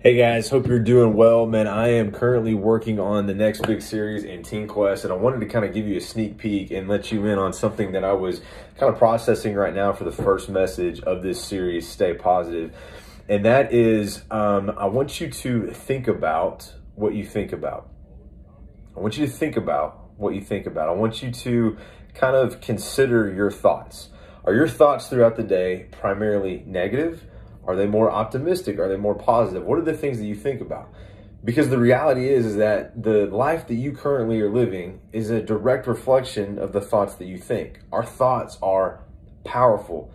Hey guys, hope you're doing well. Man, I am currently working on the next big series in Team Quest, and I wanted to kind of give you a sneak peek and let you in on something that I was kind of processing right now for the first message of this series, Stay Positive. And that is, um, I want you to think about what you think about. I want you to think about what you think about. I want you to kind of consider your thoughts. Are your thoughts throughout the day primarily negative? Are they more optimistic? Are they more positive? What are the things that you think about? Because the reality is, is that the life that you currently are living is a direct reflection of the thoughts that you think. Our thoughts are powerful.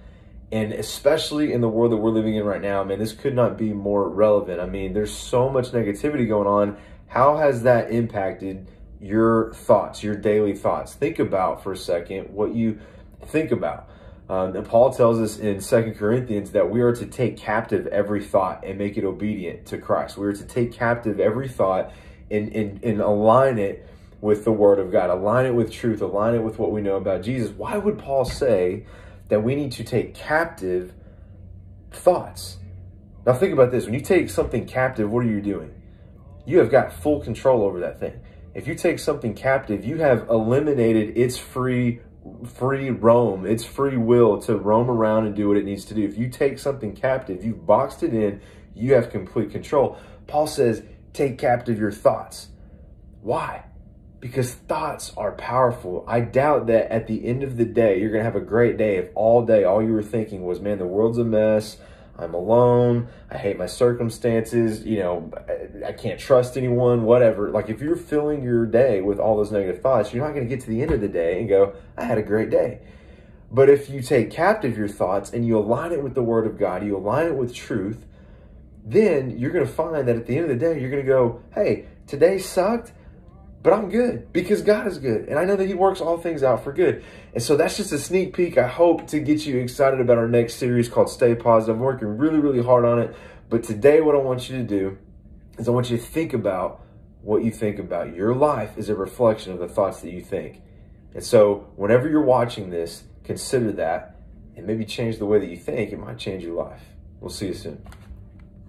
And especially in the world that we're living in right now, man, this could not be more relevant. I mean, there's so much negativity going on. How has that impacted your thoughts, your daily thoughts? Think about for a second what you think about. Um, and Paul tells us in Second Corinthians that we are to take captive every thought and make it obedient to Christ. We are to take captive every thought and, and, and align it with the Word of God, align it with truth, align it with what we know about Jesus. Why would Paul say that we need to take captive thoughts? Now, think about this when you take something captive, what are you doing? You have got full control over that thing. If you take something captive, you have eliminated its free free roam. It's free will to roam around and do what it needs to do. If you take something captive, you've boxed it in, you have complete control. Paul says, take captive your thoughts. Why? Because thoughts are powerful. I doubt that at the end of the day, you're going to have a great day if all day all you were thinking was, man, the world's a mess. I'm alone. I hate my circumstances. You know, I, I can't trust anyone, whatever. Like, if you're filling your day with all those negative thoughts, you're not going to get to the end of the day and go, I had a great day. But if you take captive your thoughts and you align it with the Word of God, you align it with truth, then you're going to find that at the end of the day, you're going to go, hey, today sucked but I'm good because God is good. And I know that He works all things out for good. And so that's just a sneak peek, I hope, to get you excited about our next series called Stay Positive. I'm working really, really hard on it. But today, what I want you to do is I want you to think about what you think about. Your life is a reflection of the thoughts that you think. And so, whenever you're watching this, consider that and maybe change the way that you think. It might change your life. We'll see you soon.